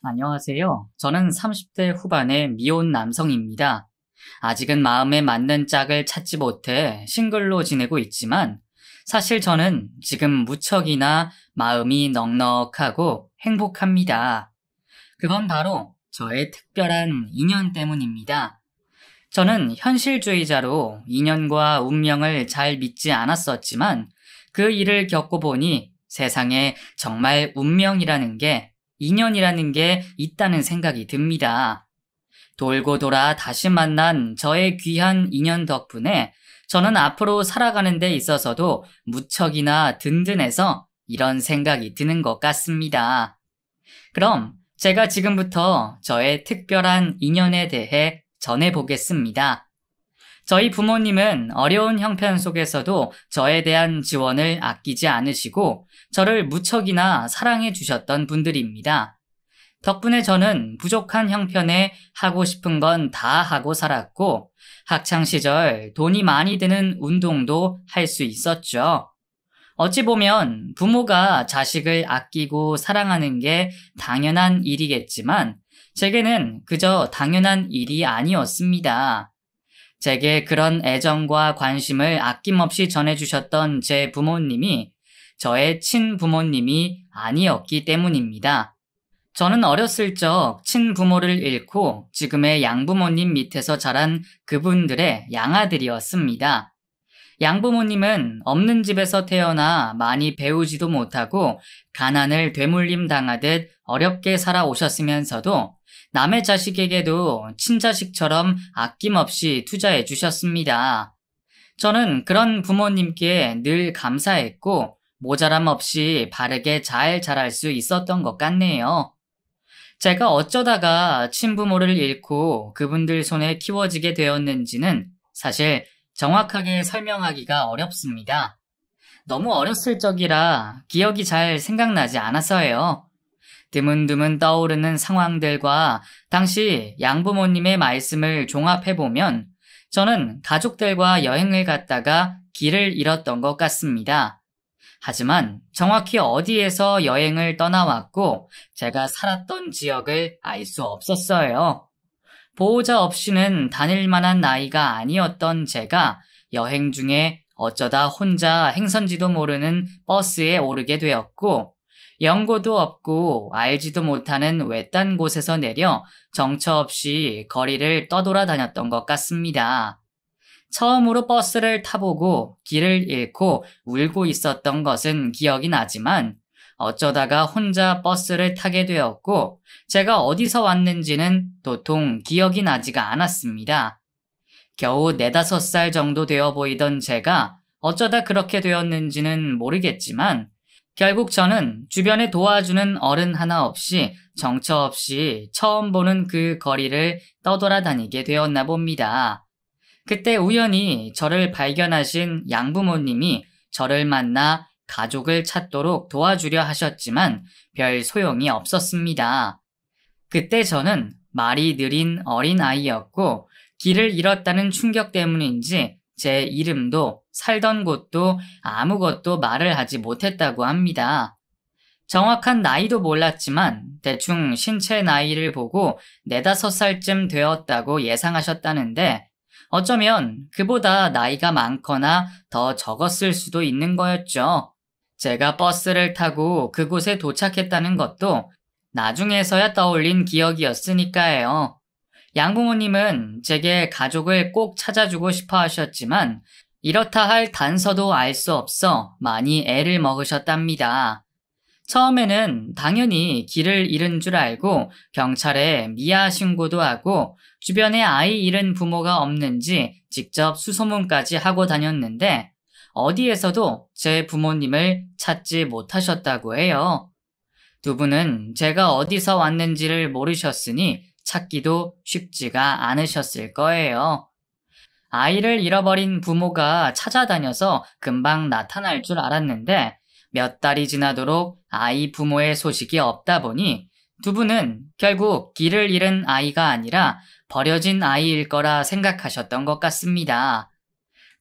안녕하세요. 저는 30대 후반의 미혼 남성입니다. 아직은 마음에 맞는 짝을 찾지 못해 싱글로 지내고 있지만 사실 저는 지금 무척이나 마음이 넉넉하고 행복합니다. 그건 바로 저의 특별한 인연 때문입니다. 저는 현실주의자로 인연과 운명을 잘 믿지 않았었지만 그 일을 겪고 보니 세상에 정말 운명이라는 게 인연이라는 게 있다는 생각이 듭니다. 돌고 돌아 다시 만난 저의 귀한 인연 덕분에 저는 앞으로 살아가는 데 있어서도 무척이나 든든해서 이런 생각이 드는 것 같습니다. 그럼 제가 지금부터 저의 특별한 인연에 대해 전해보겠습니다. 저희 부모님은 어려운 형편 속에서도 저에 대한 지원을 아끼지 않으시고 저를 무척이나 사랑해 주셨던 분들입니다. 덕분에 저는 부족한 형편에 하고 싶은 건 다 하고 살았고 학창시절 돈이 많이 드는 운동도 할 수 있었죠. 어찌 보면 부모가 자식을 아끼고 사랑하는 게 당연한 일이겠지만 제게는 그저 당연한 일이 아니었습니다. 제게 그런 애정과 관심을 아낌없이 전해주셨던 제 부모님이 저의 친부모님이 아니었기 때문입니다. 저는 어렸을 적 친부모를 잃고 지금의 양부모님 밑에서 자란 그분들의 양아들이었습니다. 양부모님은 없는 집에서 태어나 많이 배우지도 못하고 가난을 되물림 당하듯 어렵게 살아오셨으면서도 남의 자식에게도 친자식처럼 아낌없이 투자해 주셨습니다. 저는 그런 부모님께 늘 감사했고 모자람 없이 바르게 잘 자랄 수 있었던 것 같네요. 제가 어쩌다가 친부모를 잃고 그분들 손에 키워지게 되었는지는 사실 정확하게 설명하기가 어렵습니다. 너무 어렸을 적이라 기억이 잘 생각나지 않아서요. 드문드문 떠오르는 상황들과 당시 양부모님의 말씀을 종합해보면 저는 가족들과 여행을 갔다가 길을 잃었던 것 같습니다. 하지만 정확히 어디에서 여행을 떠나왔고 제가 살았던 지역을 알 수 없었어요. 보호자 없이는 다닐 만한 나이가 아니었던 제가 여행 중에 어쩌다 혼자 행선지도 모르는 버스에 오르게 되었고 연고도 없고 알지도 못하는 외딴 곳에서 내려 정처 없이 거리를 떠돌아다녔던 것 같습니다. 처음으로 버스를 타보고 길을 잃고 울고 있었던 것은 기억이 나지만 어쩌다가 혼자 버스를 타게 되었고 제가 어디서 왔는지는 도통 기억이 나지가 않았습니다. 겨우 네다섯 살 정도 되어 보이던 제가 어쩌다 그렇게 되었는지는 모르겠지만 결국 저는 주변에 도와주는 어른 하나 없이 정처 없이 처음 보는 그 거리를 떠돌아다니게 되었나 봅니다. 그때 우연히 저를 발견하신 양부모님이 저를 만나 가족을 찾도록 도와주려 하셨지만 별 소용이 없었습니다. 그때 저는 말이 느린 어린아이였고 길을 잃었다는 충격 때문인지 제 이름도 살던 곳도 아무것도 말을 하지 못했다고 합니다. 정확한 나이도 몰랐지만 대충 신체 나이를 보고 네다섯 살쯤 되었다고 예상하셨다는데 어쩌면 그보다 나이가 많거나 더 적었을 수도 있는 거였죠. 제가 버스를 타고 그곳에 도착했다는 것도 나중에서야 떠올린 기억이었으니까요. 양부모님은 제게 가족을 꼭 찾아주고 싶어 하셨지만 이렇다 할 단서도 알 수 없어 많이 애를 먹으셨답니다. 처음에는 당연히 길을 잃은 줄 알고 경찰에 미아 신고도 하고 주변에 아이 잃은 부모가 없는지 직접 수소문까지 하고 다녔는데 어디에서도 제 부모님을 찾지 못하셨다고 해요. 두 분은 제가 어디서 왔는지를 모르셨으니 찾기도 쉽지가 않으셨을 거예요. 아이를 잃어버린 부모가 찾아다녀서 금방 나타날 줄 알았는데 몇 달이 지나도록 아이 부모의 소식이 없다 보니 두 분은 결국 길을 잃은 아이가 아니라 버려진 아이일 거라 생각하셨던 것 같습니다.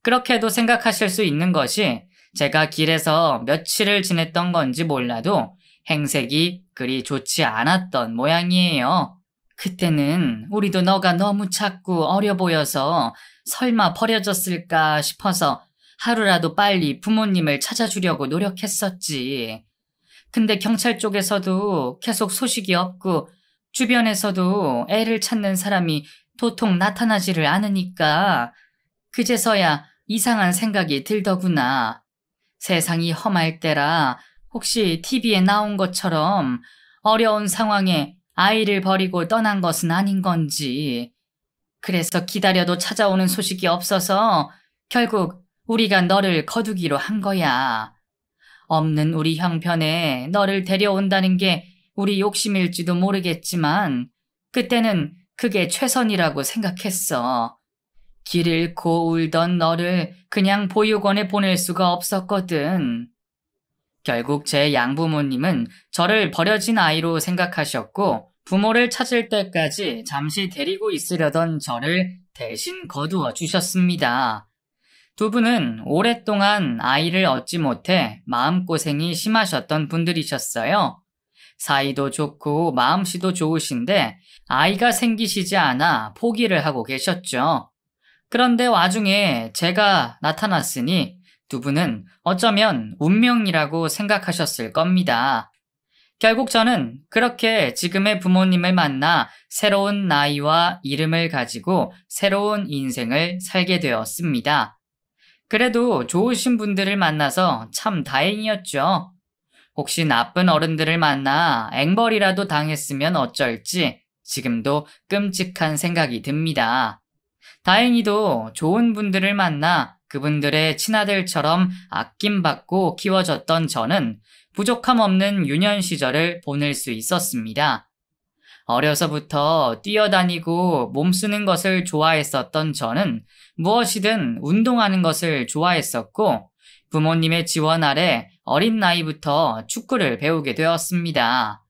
그렇게도 생각하실 수 있는 것이 제가 길에서 며칠을 지냈던 건지 몰라도 행색이 그리 좋지 않았던 모양이에요. 그때는 우리도 너가 너무 작고 어려 보여서 설마 버려졌을까 싶어서 하루라도 빨리 부모님을 찾아주려고 노력했었지. 근데 경찰 쪽에서도 계속 소식이 없고 주변에서도 애를 찾는 사람이 도통 나타나지를 않으니까 그제서야 이상한 생각이 들더구나. 세상이 험할 때라 혹시 TV에 나온 것처럼 어려운 상황에 아이를 버리고 떠난 것은 아닌 건지. 그래서 기다려도 찾아오는 소식이 없어서 결국 우리가 너를 거두기로 한 거야. 없는 우리 형편에 너를 데려온다는 게 우리 욕심일지도 모르겠지만 그때는 그게 최선이라고 생각했어. 길 잃고 울던 너를 그냥 보육원에 보낼 수가 없었거든. 결국 제 양부모님은 저를 버려진 아이로 생각하셨고 부모를 찾을 때까지 잠시 데리고 있으려던 저를 대신 거두어 주셨습니다. 두 분은 오랫동안 아이를 얻지 못해 마음고생이 심하셨던 분들이셨어요. 사이도 좋고 마음씨도 좋으신데 아이가 생기시지 않아 포기를 하고 계셨죠. 그런데 와중에 제가 나타났으니 두 분은 어쩌면 운명이라고 생각하셨을 겁니다. 결국 저는 그렇게 지금의 부모님을 만나 새로운 나이와 이름을 가지고 새로운 인생을 살게 되었습니다. 그래도 좋으신 분들을 만나서 참 다행이었죠. 혹시 나쁜 어른들을 만나 앵벌이라도 당했으면 어쩔지 지금도 끔찍한 생각이 듭니다. 다행히도 좋은 분들을 만나 그분들의 친아들처럼 아낌받고 키워졌던 저는 부족함 없는 유년 시절을 보낼 수 있었습니다. 어려서부터 뛰어다니고 몸쓰는 것을 좋아했었던 저는 무엇이든 운동하는 것을 좋아했었고 부모님의 지원 아래 어린 나이부터 축구를 배우게 되었습니다.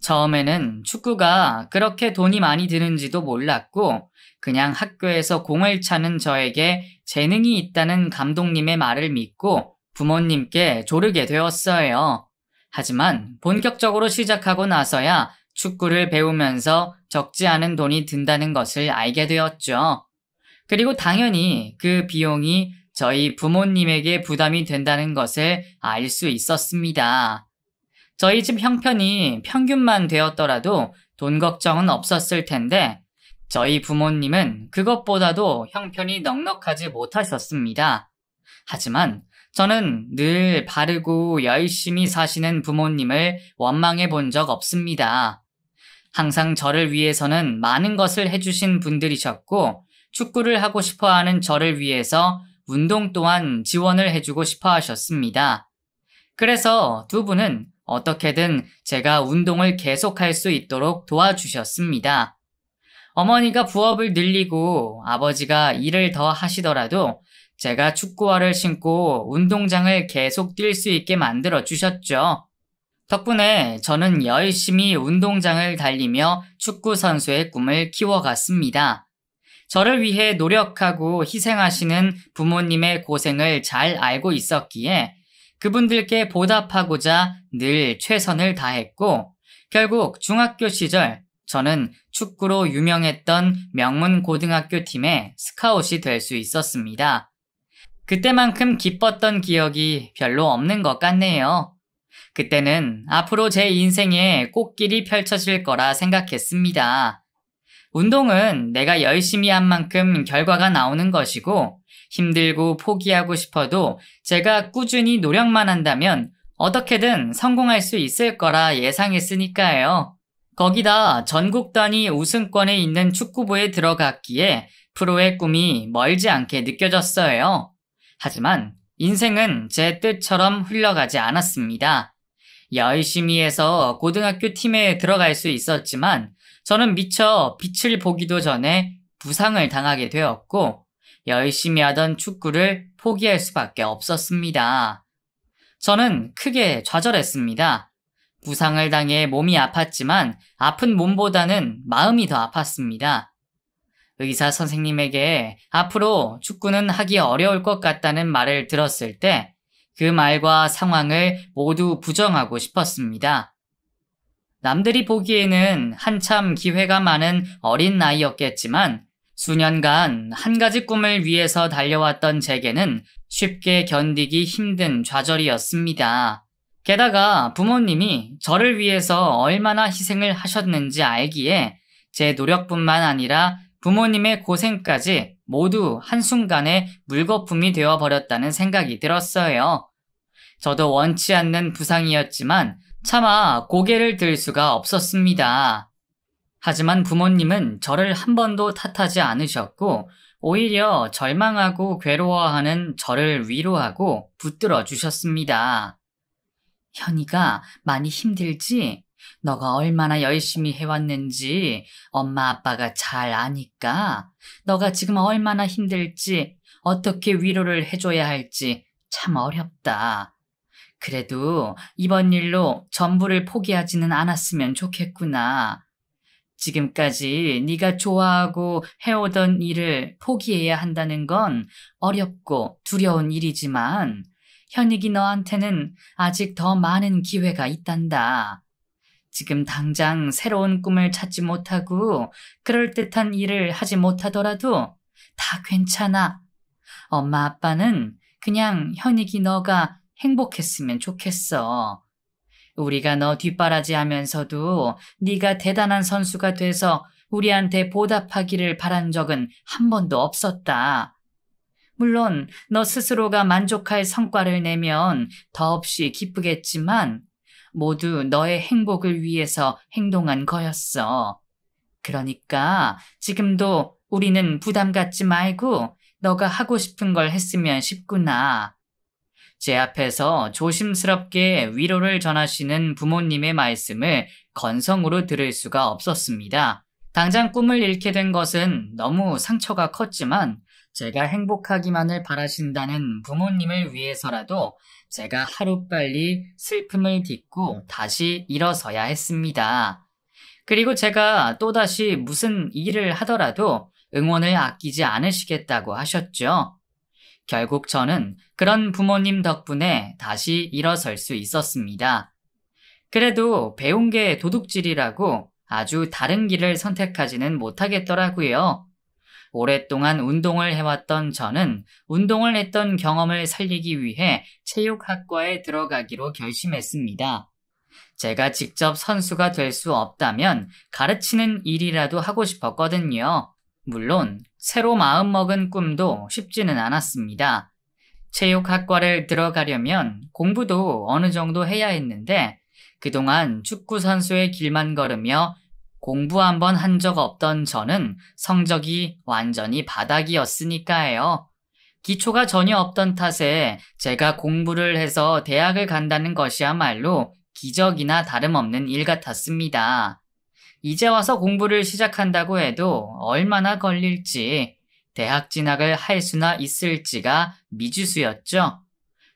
처음에는 축구가 그렇게 돈이 많이 드는지도 몰랐고 그냥 학교에서 공을 차는 저에게 재능이 있다는 감독님의 말을 믿고 부모님께 조르게 되었어요. 하지만 본격적으로 시작하고 나서야 축구를 배우면서 적지 않은 돈이 든다는 것을 알게 되었죠. 그리고 당연히 그 비용이 저희 부모님에게 부담이 된다는 것을 알 수 있었습니다. 저희 집 형편이 평균만 되었더라도 돈 걱정은 없었을 텐데 저희 부모님은 그것보다도 형편이 넉넉하지 못하셨습니다. 하지만 저는 늘 바르고 열심히 사시는 부모님을 원망해 본 적 없습니다. 항상 저를 위해서는 많은 것을 해주신 분들이셨고 축구를 하고 싶어 하는 저를 위해서 운동 또한 지원을 해주고 싶어 하셨습니다. 그래서 두 분은 어떻게든 제가 운동을 계속할 수 있도록 도와주셨습니다. 어머니가 부업을 늘리고 아버지가 일을 더 하시더라도 제가 축구화를 신고 운동장을 계속 뛸 수 있게 만들어 주셨죠. 덕분에 저는 열심히 운동장을 달리며 축구선수의 꿈을 키워갔습니다. 저를 위해 노력하고 희생하시는 부모님의 고생을 잘 알고 있었기에 그분들께 보답하고자 늘 최선을 다했고 결국 중학교 시절 저는 축구로 유명했던 명문 고등학교 팀의 스카웃이 될 수 있었습니다. 그때만큼 기뻤던 기억이 별로 없는 것 같네요. 그때는 앞으로 제 인생에 꽃길이 펼쳐질 거라 생각했습니다. 운동은 내가 열심히 한 만큼 결과가 나오는 것이고 힘들고 포기하고 싶어도 제가 꾸준히 노력만 한다면 어떻게든 성공할 수 있을 거라 예상했으니까요. 거기다 전국 단위 우승권에 있는 축구부에 들어갔기에 프로의 꿈이 멀지 않게 느껴졌어요. 하지만 인생은 제 뜻처럼 흘러가지 않았습니다. 열심히 해서 고등학교 팀에 들어갈 수 있었지만 저는 미처 빛을 보기도 전에 부상을 당하게 되었고 열심히 하던 축구를 포기할 수밖에 없었습니다. 저는 크게 좌절했습니다. 부상을 당해 몸이 아팠지만 아픈 몸보다는 마음이 더 아팠습니다. 의사 선생님에게 앞으로 축구는 하기 어려울 것 같다는 말을 들었을 때 그 말과 상황을 모두 부정하고 싶었습니다. 남들이 보기에는 한참 기회가 많은 어린 나이였겠지만 수년간 한 가지 꿈을 위해서 달려왔던 제게는 쉽게 견디기 힘든 좌절이었습니다. 게다가 부모님이 저를 위해서 얼마나 희생을 하셨는지 알기에 제 노력뿐만 아니라 부모님의 고생까지 모두 한순간에 물거품이 되어버렸다는 생각이 들었어요. 저도 원치 않는 부상이었지만 차마 고개를 들 수가 없었습니다. 하지만 부모님은 저를 한 번도 탓하지 않으셨고 오히려 절망하고 괴로워하는 저를 위로하고 붙들어 주셨습니다. 현이가 많이 힘들지? 너가 얼마나 열심히 해왔는지 엄마 아빠가 잘 아니까 너가 지금 얼마나 힘들지 어떻게 위로를 해줘야 할지 참 어렵다. 그래도 이번 일로 전부를 포기하지는 않았으면 좋겠구나. 지금까지 네가 좋아하고 해오던 일을 포기해야 한다는 건 어렵고 두려운 일이지만 현익이 너한테는 아직 더 많은 기회가 있단다. 지금 당장 새로운 꿈을 찾지 못하고 그럴듯한 일을 하지 못하더라도 다 괜찮아. 엄마 아빠는 그냥 현익이 너가 행복했으면 좋겠어. 우리가 너 뒷바라지 하면서도 네가 대단한 선수가 돼서 우리한테 보답하기를 바란 적은 한 번도 없었다. 물론 너 스스로가 만족할 성과를 내면 더없이 기쁘겠지만 모두 너의 행복을 위해서 행동한 거였어. 그러니까 지금도 우리는 부담 갖지 말고 너가 하고 싶은 걸 했으면 싶구나. 제 앞에서 조심스럽게 위로를 전하시는 부모님의 말씀을 건성으로 들을 수가 없었습니다. 당장 꿈을 잃게 된 것은 너무 상처가 컸지만 제가 행복하기만을 바라신다는 부모님을 위해서라도 제가 하루빨리 슬픔을 딛고 다시 일어서야 했습니다. 그리고 제가 또다시 무슨 일을 하더라도 응원을 아끼지 않으시겠다고 하셨죠. 결국 저는 그런 부모님 덕분에 다시 일어설 수 있었습니다. 그래도 배운 게 도둑질이라고 아주 다른 길을 선택하지는 못하겠더라고요. 오랫동안 운동을 해왔던 저는 운동을 했던 경험을 살리기 위해 체육학과에 들어가기로 결심했습니다. 제가 직접 선수가 될 수 없다면 가르치는 일이라도 하고 싶었거든요. 물론 새로 마음먹은 꿈도 쉽지는 않았습니다. 체육학과를 들어가려면 공부도 어느 정도 해야 했는데 그동안 축구선수의 길만 걸으며 공부 한번 한 적 없던 저는 성적이 완전히 바닥이었으니까요. 기초가 전혀 없던 탓에 제가 공부를 해서 대학을 간다는 것이야말로 기적이나 다름없는 일 같았습니다. 이제 와서 공부를 시작한다고 해도 얼마나 걸릴지, 대학 진학을 할 수나 있을지가 미지수였죠.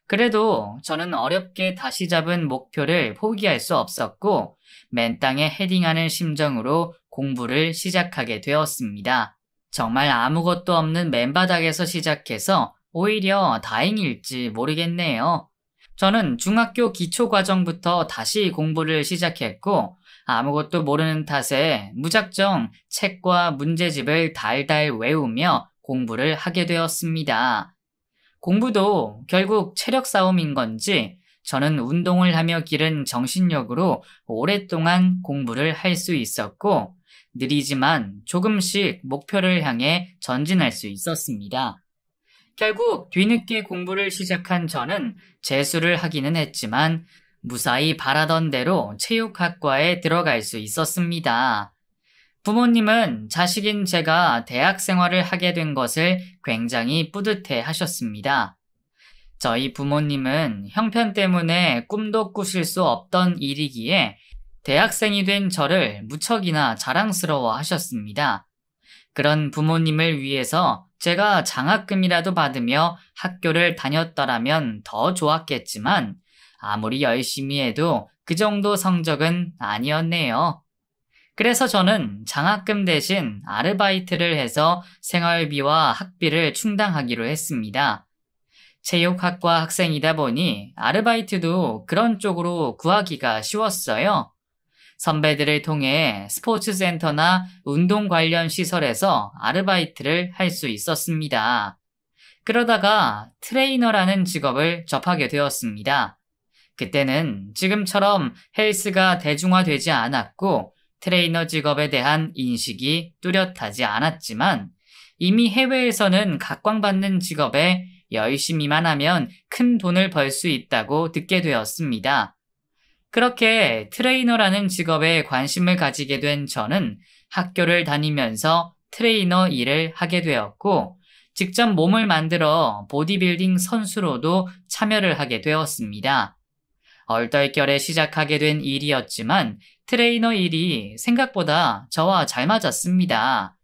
그래도 저는 어렵게 다시 잡은 목표를 포기할 수 없었고, 맨 땅에 헤딩하는 심정으로 공부를 시작하게 되었습니다. 정말 아무것도 없는 맨바닥에서 시작해서 오히려 다행일지 모르겠네요. 저는 중학교 기초과정부터 다시 공부를 시작했고 아무것도 모르는 탓에 무작정 책과 문제집을 달달 외우며 공부를 하게 되었습니다. 공부도 결국 체력 싸움인 건지 저는 운동을 하며 기른 정신력으로 오랫동안 공부를 할 수 있었고 느리지만 조금씩 목표를 향해 전진할 수 있었습니다. 결국 뒤늦게 공부를 시작한 저는 재수를 하기는 했지만 무사히 바라던 대로 체육학과에 들어갈 수 있었습니다. 부모님은 자식인 제가 대학 생활을 하게 된 것을 굉장히 뿌듯해 하셨습니다. 저희 부모님은 형편 때문에 꿈도 꾸실 수 없던 일이기에 대학생이 된 저를 무척이나 자랑스러워 하셨습니다. 그런 부모님을 위해서 제가 장학금이라도 받으며 학교를 다녔더라면 더 좋았겠지만 아무리 열심히 해도 그 정도 성적은 아니었네요. 그래서 저는 장학금 대신 아르바이트를 해서 생활비와 학비를 충당하기로 했습니다. 체육학과 학생이다 보니 아르바이트도 그런 쪽으로 구하기가 쉬웠어요. 선배들을 통해 스포츠센터나 운동 관련 시설에서 아르바이트를 할 수 있었습니다. 그러다가 트레이너라는 직업을 접하게 되었습니다. 그때는 지금처럼 헬스가 대중화되지 않았고 트레이너 직업에 대한 인식이 뚜렷하지 않았지만 이미 해외에서는 각광받는 직업에 열심히만 하면 큰 돈을 벌 수 있다고 듣게 되었습니다. 그렇게 트레이너라는 직업에 관심을 가지게 된 저는 학교를 다니면서 트레이너 일을 하게 되었고 직접 몸을 만들어 보디빌딩 선수로도 참여를 하게 되었습니다. 얼떨결에 시작하게 된 일이었지만 트레이너 일이 생각보다 저와 잘 맞았습니다.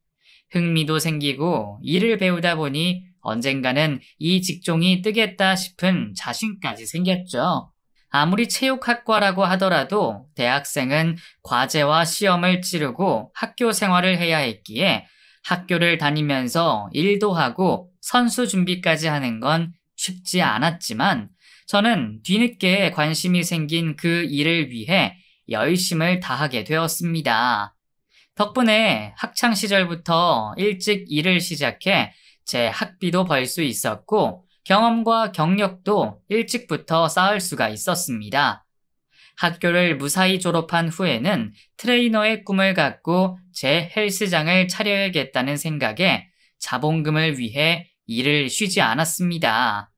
흥미도 생기고 일을 배우다 보니 언젠가는 이 직종이 뜨겠다 싶은 자신까지 생겼죠. 아무리 체육학과라고 하더라도 대학생은 과제와 시험을 치르고 학교 생활을 해야 했기에 학교를 다니면서 일도 하고 선수 준비까지 하는 건 쉽지 않았지만 저는 뒤늦게 관심이 생긴 그 일을 위해 열심을 다하게 되었습니다. 덕분에 학창시절부터 일찍 일을 시작해 제 학비도 벌 수 있었고 경험과 경력도 일찍부터 쌓을 수가 있었습니다. 학교를 무사히 졸업한 후에는 트레이너의 꿈을 갖고 제 헬스장을 차려야겠다는 생각에 자본금을 위해 일을 쉬지 않았습니다.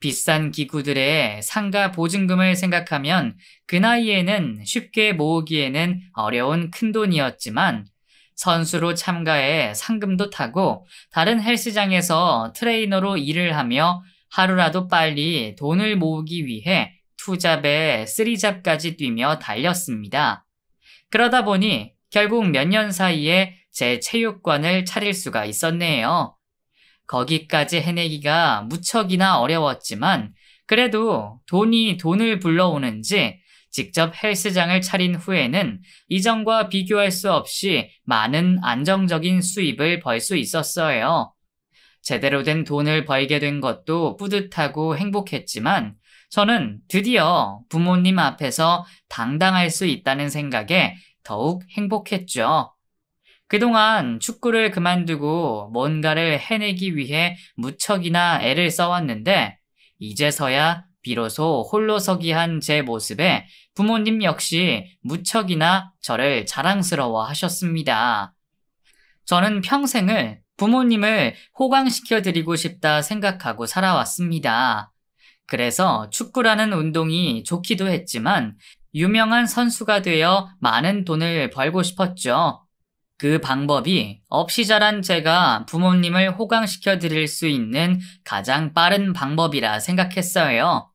비싼 기구들의 상가 보증금을 생각하면 그 나이에는 쉽게 모으기에는 어려운 큰돈이었지만 선수로 참가해 상금도 타고 다른 헬스장에서 트레이너로 일을 하며 하루라도 빨리 돈을 모으기 위해 투잡에 쓰리잡까지 뛰며 달렸습니다. 그러다 보니 결국 몇 년 사이에 제 체육관을 차릴 수가 있었네요. 거기까지 해내기가 무척이나 어려웠지만 그래도 돈이 돈을 불러오는지 직접 헬스장을 차린 후에는 이전과 비교할 수 없이 많은 안정적인 수입을 벌 수 있었어요. 제대로 된 돈을 벌게 된 것도 뿌듯하고 행복했지만 저는 드디어 부모님 앞에서 당당할 수 있다는 생각에 더욱 행복했죠. 그동안 축구를 그만두고 뭔가를 해내기 위해 무척이나 애를 써왔는데 이제서야 비로소 홀로서기한 제 모습에 부모님 역시 무척이나 저를 자랑스러워 하셨습니다. 저는 평생을 부모님을 호강시켜 드리고 싶다 생각하고 살아왔습니다. 그래서 축구라는 운동이 좋기도 했지만 유명한 선수가 되어 많은 돈을 벌고 싶었죠. 그 방법이 없이 자란 제가 부모님을 호강시켜 드릴 수 있는 가장 빠른 방법이라 생각했어요.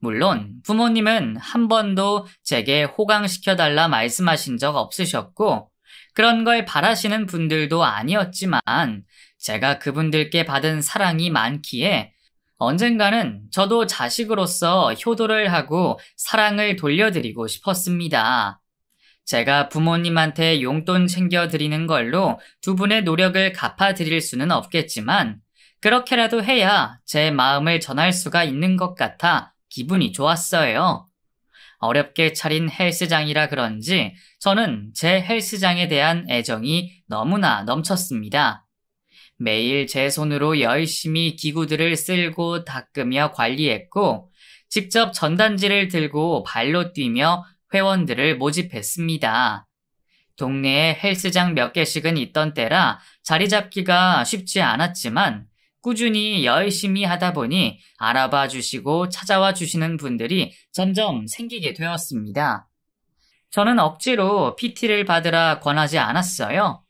물론 부모님은 한 번도 제게 호강시켜달라 말씀하신 적 없으셨고 그런 걸 바라시는 분들도 아니었지만 제가 그분들께 받은 사랑이 많기에 언젠가는 저도 자식으로서 효도를 하고 사랑을 돌려드리고 싶었습니다. 제가 부모님한테 용돈 챙겨드리는 걸로 두 분의 노력을 갚아드릴 수는 없겠지만 그렇게라도 해야 제 마음을 전할 수가 있는 것 같아 기분이 좋았어요. 어렵게 차린 헬스장이라 그런지 저는 제 헬스장에 대한 애정이 너무나 넘쳤습니다. 매일 제 손으로 열심히 기구들을 쓸고 닦으며 관리했고, 직접 전단지를 들고 발로 뛰며 회원들을 모집했습니다. 동네에 헬스장 몇 개씩은 있던 때라 자리 잡기가 쉽지 않았지만 꾸준히 열심히 하다 보니 알아봐 주시고 찾아와 주시는 분들이 점점 생기게 되었습니다. 저는 억지로 PT를 받으라 권하지 않았어요.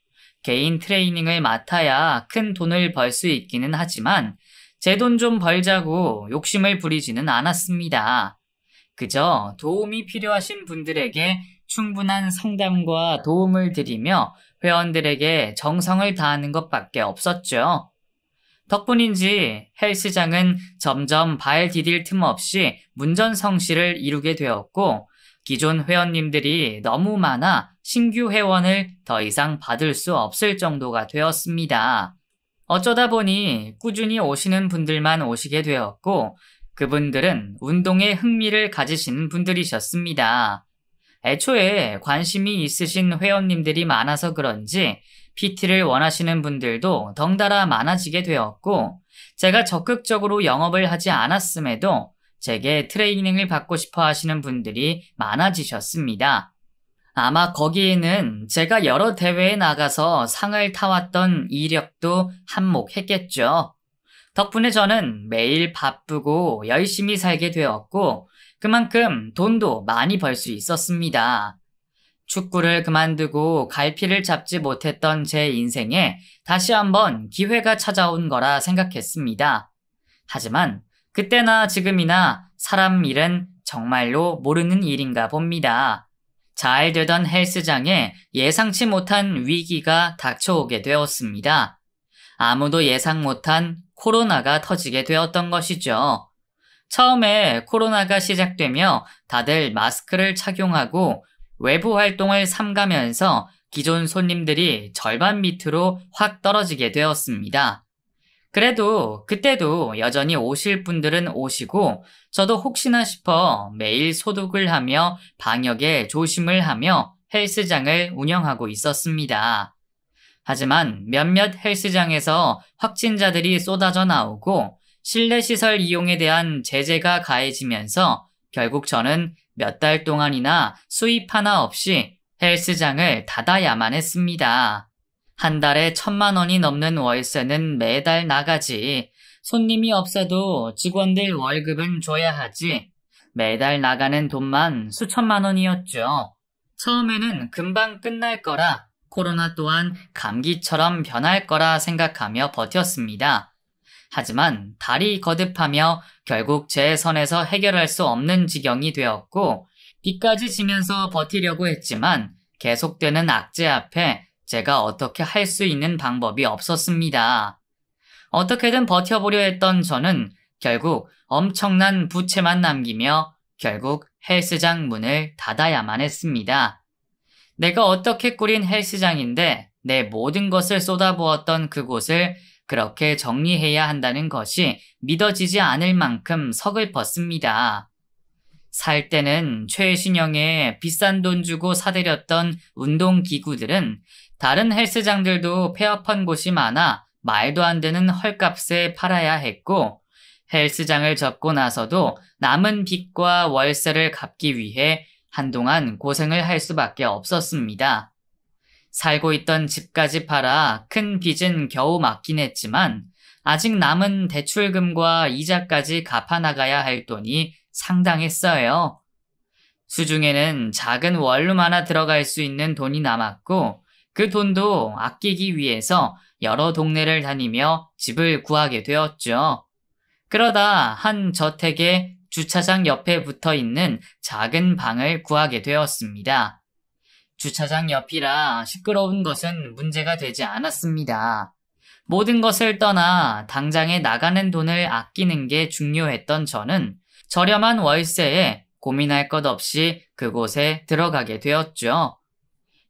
개인 트레이닝을 맡아야 큰 돈을 벌 수 있기는 하지만 제 돈 좀 벌자고 욕심을 부리지는 않았습니다. 그저 도움이 필요하신 분들에게 충분한 상담과 도움을 드리며 회원들에게 정성을 다하는 것밖에 없었죠. 덕분인지 헬스장은 점점 발 디딜 틈 없이 문전성시를 이루게 되었고 기존 회원님들이 너무 많아 신규 회원을 더 이상 받을 수 없을 정도가 되었습니다. 어쩌다 보니 꾸준히 오시는 분들만 오시게 되었고 그분들은 운동에 흥미를 가지시는 분들이셨습니다. 애초에 관심이 있으신 회원님들이 많아서 그런지 PT를 원하시는 분들도 덩달아 많아지게 되었고 제가 적극적으로 영업을 하지 않았음에도 제게 트레이닝을 받고 싶어 하시는 분들이 많아지셨습니다. 아마 거기에는 제가 여러 대회에 나가서 상을 타왔던 이력도 한몫했겠죠. 덕분에 저는 매일 바쁘고 열심히 살게 되었고 그만큼 돈도 많이 벌 수 있었습니다. 축구를 그만두고 갈피를 잡지 못했던 제 인생에 다시 한번 기회가 찾아온 거라 생각했습니다. 하지만 그때나 지금이나 사람 일은 정말로 모르는 일인가 봅니다. 잘 되던 헬스장에 예상치 못한 위기가 닥쳐오게 되었습니다. 아무도 예상 못한 코로나가 터지게 되었던 것이죠. 처음에 코로나가 시작되며 다들 마스크를 착용하고 외부 활동을 삼가면서 기존 손님들이 절반 밑으로 확 떨어지게 되었습니다. 그래도 그때도 여전히 오실 분들은 오시고 저도 혹시나 싶어 매일 소독을 하며 방역에 조심을 하며 헬스장을 운영하고 있었습니다. 하지만 몇몇 헬스장에서 확진자들이 쏟아져 나오고 실내 시설 이용에 대한 제재가 가해지면서 결국 저는 몇달 동안이나 수입 하나 없이 헬스장을 닫아야만 했습니다. 한 달에 천만 원이 넘는 월세는 매달 나가지. 손님이 없어도 직원들 월급은 줘야 하지. 매달 나가는 돈만 수천만 원이었죠. 처음에는 금방 끝날 거라 코로나 또한 감기처럼 변할 거라 생각하며 버텼습니다. 하지만 달이 거듭하며 결국 제 선에서 해결할 수 없는 지경이 되었고 비까지 지면서 버티려고 했지만 계속되는 악재 앞에 제가 어떻게 할 수 있는 방법이 없었습니다. 어떻게든 버텨보려 했던 저는 결국 엄청난 부채만 남기며 결국 헬스장 문을 닫아야만 했습니다. 내가 어떻게 꾸린 헬스장인데 내 모든 것을 쏟아부었던 그곳을 그렇게 정리해야 한다는 것이 믿어지지 않을 만큼 서글펐습니다. 살 때는 최신형에 비싼 돈 주고 사들였던 운동기구들은 다른 헬스장들도 폐업한 곳이 많아 말도 안 되는 헐값에 팔아야 했고 헬스장을 접고 나서도 남은 빚과 월세를 갚기 위해 한동안 고생을 할 수밖에 없었습니다. 살고 있던 집까지 팔아 큰 빚은 겨우 막긴 했지만 아직 남은 대출금과 이자까지 갚아나가야 할 돈이 상당했어요. 수중에는 작은 원룸 하나 들어갈 수 있는 돈이 남았고 그 돈도 아끼기 위해서 여러 동네를 다니며 집을 구하게 되었죠. 그러다 한 저택에 주차장 옆에 붙어 있는 작은 방을 구하게 되었습니다. 주차장 옆이라 시끄러운 것은 문제가 되지 않았습니다. 모든 것을 떠나 당장에 나가는 돈을 아끼는 게 중요했던 저는 저렴한 월세에 고민할 것 없이 그곳에 들어가게 되었죠.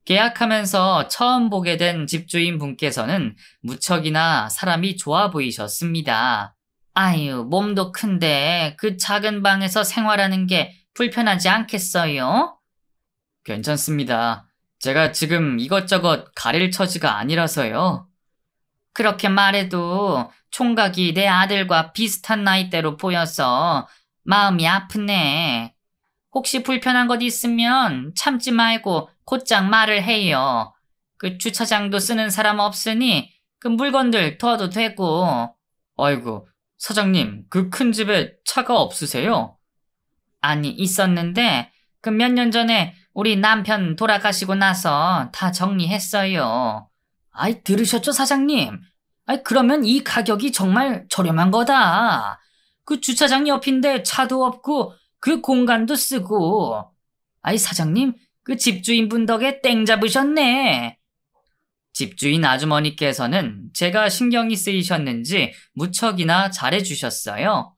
계약하면서 처음 보게 된 집주인 분께서는 무척이나 사람이 좋아 보이셨습니다. 아유, 몸도 큰데 그 작은 방에서 생활하는 게 불편하지 않겠어요? 괜찮습니다. 제가 지금 이것저것 가릴 처지가 아니라서요. 그렇게 말해도 총각이 내 아들과 비슷한 나이대로 보여서 마음이 아프네. 혹시 불편한 것 있으면 참지 말고 곧장 말을 해요. 그 주차장도 쓰는 사람 없으니 그 물건들 둬도 되고. 아이고, 사장님, 그 큰 집에 차가 없으세요? 아니, 있었는데 그 몇 년 전에 우리 남편 돌아가시고 나서 다 정리했어요. 아이, 들으셨죠, 사장님? 아이, 그러면 이 가격이 정말 저렴한 거다. 그 주차장 옆인데 차도 없고 그 공간도 쓰고. 아이, 사장님, 그 집주인분 덕에 땡 잡으셨네. 집주인 아주머니께서는 제가 신경이 쓰이셨는지 무척이나 잘해주셨어요.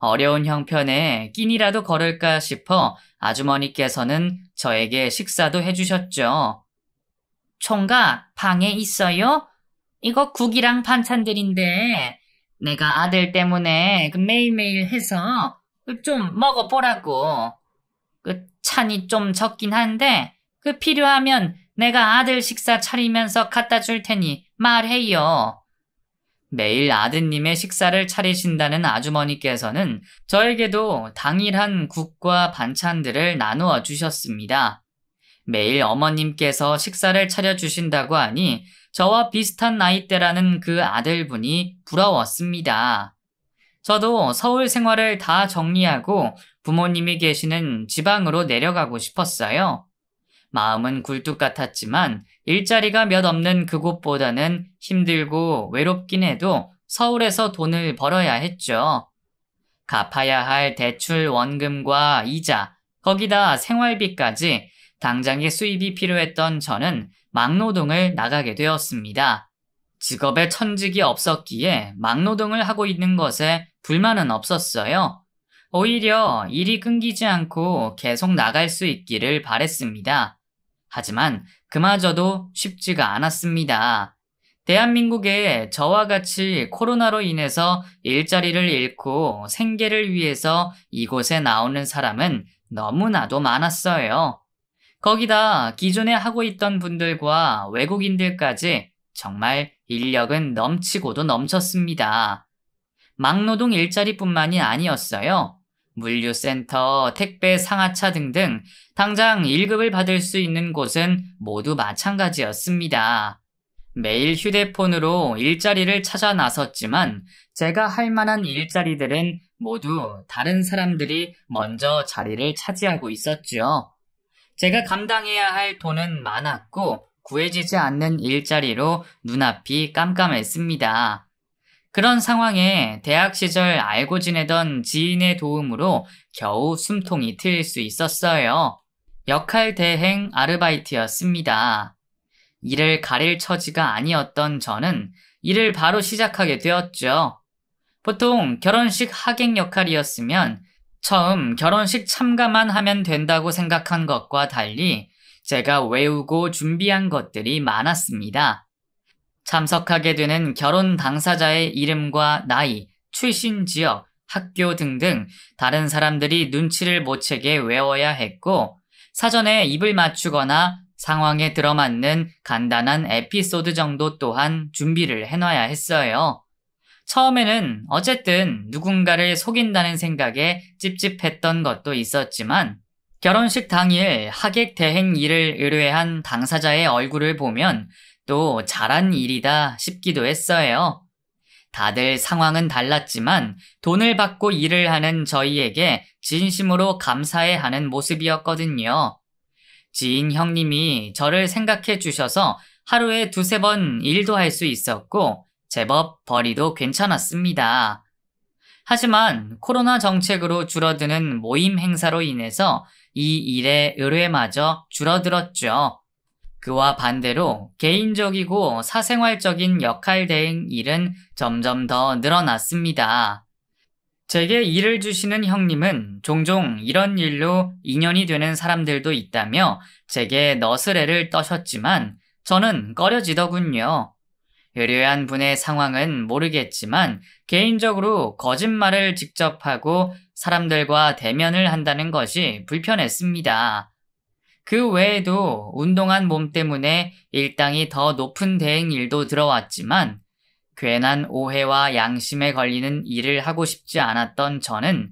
어려운 형편에 끼니라도 걸을까 싶어 아주머니께서는 저에게 식사도 해주셨죠. 총각, 방에 있어요? 이거 국이랑 반찬들인데, 내가 아들 때문에 그 매일매일 해서 그 좀 먹어보라고. 그 찬이 좀 적긴 한데, 그 필요하면 내가 아들 식사 차리면서 갖다 줄 테니 말해요. 매일 아드님의 식사를 차리신다는 아주머니께서는 저에게도 당일한 국과 반찬들을 나누어 주셨습니다. 매일 어머님께서 식사를 차려주신다고 하니 저와 비슷한 나이대라는 그 아들분이 부러웠습니다. 저도 서울 생활을 다 정리하고 부모님이 계시는 지방으로 내려가고 싶었어요. 마음은 굴뚝 같았지만 일자리가 몇 없는 그곳보다는 힘들고 외롭긴 해도 서울에서 돈을 벌어야 했죠. 갚아야 할 대출 원금과 이자, 거기다 생활비까지 당장의 수입이 필요했던 저는 막노동을 나가게 되었습니다. 직업에 천직이 없었기에 막노동을 하고 있는 것에 불만은 없었어요. 오히려 일이 끊기지 않고 계속 나갈 수 있기를 바랬습니다. 하지만 그마저도 쉽지가 않았습니다. 대한민국에 저와 같이 코로나로 인해서 일자리를 잃고 생계를 위해서 이곳에 나오는 사람은 너무나도 많았어요. 거기다 기존에 하고 있던 분들과 외국인들까지 정말 인력은 넘치고도 넘쳤습니다. 막노동 일자리뿐만이 아니었어요. 물류센터, 택배 상하차 등등 당장 1급을 받을 수 있는 곳은 모두 마찬가지였습니다. 매일 휴대폰으로 일자리를 찾아 나섰지만 제가 할 만한 일자리들은 모두 다른 사람들이 먼저 자리를 차지하고 있었지요. 제가 감당해야 할 돈은 많았고 구해지지 않는 일자리로 눈앞이 깜깜했습니다. 그런 상황에 대학 시절 알고 지내던 지인의 도움으로 겨우 숨통이 트일 수 있었어요. 역할 대행 아르바이트였습니다. 일을 가릴 처지가 아니었던 저는 이를 바로 시작하게 되었죠. 보통 결혼식 하객 역할이었으면 처음 결혼식 참가만 하면 된다고 생각한 것과 달리 제가 외우고 준비한 것들이 많았습니다. 참석하게 되는 결혼 당사자의 이름과 나이, 출신 지역, 학교 등등 다른 사람들이 눈치를 못 채게 외워야 했고 사전에 입을 맞추거나 상황에 들어맞는 간단한 에피소드 정도 또한 준비를 해놔야 했어요. 처음에는 어쨌든 누군가를 속인다는 생각에 찝찝했던 것도 있었지만 결혼식 당일 하객 대행 일을 의뢰한 당사자의 얼굴을 보면 또 잘한 일이다 싶기도 했어요. 다들 상황은 달랐지만 돈을 받고 일을 하는 저희에게 진심으로 감사해 하는 모습이었거든요. 지인 형님이 저를 생각해 주셔서 하루에 두세 번 일도 할 수 있었고 제법 벌이도 괜찮았습니다. 하지만 코로나 정책으로 줄어드는 모임 행사로 인해서 이 일의 의뢰마저 줄어들었죠. 그와 반대로 개인적이고 사생활적인 역할 대행 일은 점점 더 늘어났습니다. 제게 일을 주시는 형님은 종종 이런 일로 인연이 되는 사람들도 있다며 제게 너스레를 떠셨지만 저는 꺼려지더군요. 의뢰한 분의 상황은 모르겠지만 개인적으로 거짓말을 직접 하고 사람들과 대면을 한다는 것이 불편했습니다. 그 외에도 운동한 몸 때문에 일당이 더 높은 대행일도 들어왔지만 괜한 오해와 양심에 걸리는 일을 하고 싶지 않았던 저는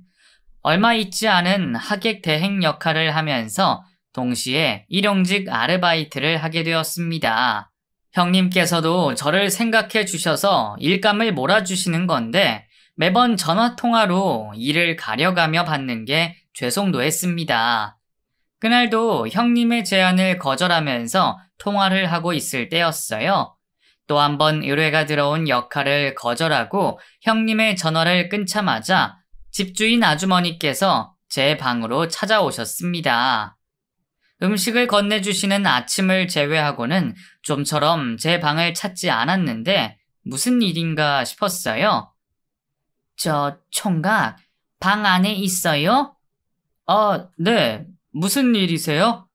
얼마 있지 않은 하객 대행 역할을 하면서 동시에 일용직 아르바이트를 하게 되었습니다. 형님께서도 저를 생각해 주셔서 일감을 몰아주시는 건데 매번 전화통화로 일을 가려가며 받는 게 죄송도 했습니다. 그날도 형님의 제안을 거절하면서 통화를 하고 있을 때였어요. 또 한번 의뢰가 들어온 역할을 거절하고 형님의 전화를 끊자마자 집주인 아주머니께서 제 방으로 찾아오셨습니다. 음식을 건네주시는 아침을 제외하고는 좀처럼 제 방을 찾지 않았는데 무슨 일인가 싶었어요. 저 총각, 방 안에 있어요? 어, 네, 무슨 일이세요?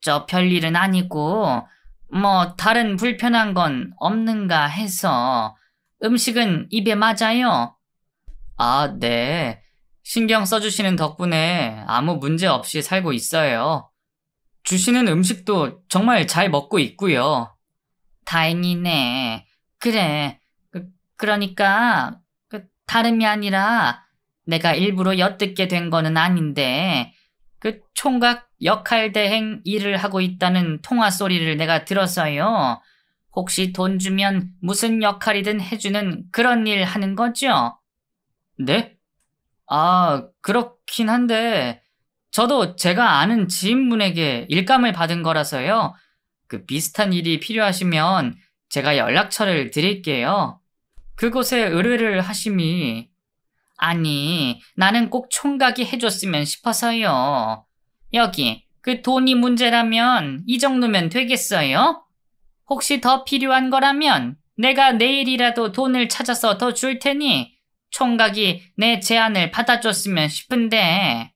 저 별일은 아니고, 뭐, 다른 불편한 건 없는가 해서, 음식은 입에 맞아요. 아, 네. 신경 써주시는 덕분에 아무 문제 없이 살고 있어요. 주시는 음식도 정말 잘 먹고 있고요. 다행이네. 그래. 그, 러니까 그, 다름이 아니라 내가 일부러 엿듣게 된 거는 아닌데 그 총각 역할 대행 일을 하고 있다는 통화 소리를 내가 들었어요. 혹시 돈 주면 무슨 역할이든 해주는 그런 일 하는 거죠? 네? 아, 그렇긴 한데, 저도 제가 아는 지인분에게 일감을 받은 거라서요. 그 비슷한 일이 필요하시면 제가 연락처를 드릴게요. 그곳에 의뢰를 하심이 아니, 나는 꼭 총각이 해줬으면 싶어서요. 여기, 그 돈이 문제라면 이 정도면 되겠어요? 혹시 더 필요한 거라면 내가 내일이라도 돈을 찾아서 더 줄 테니 총각이 내 제안을 받아줬으면 싶은데.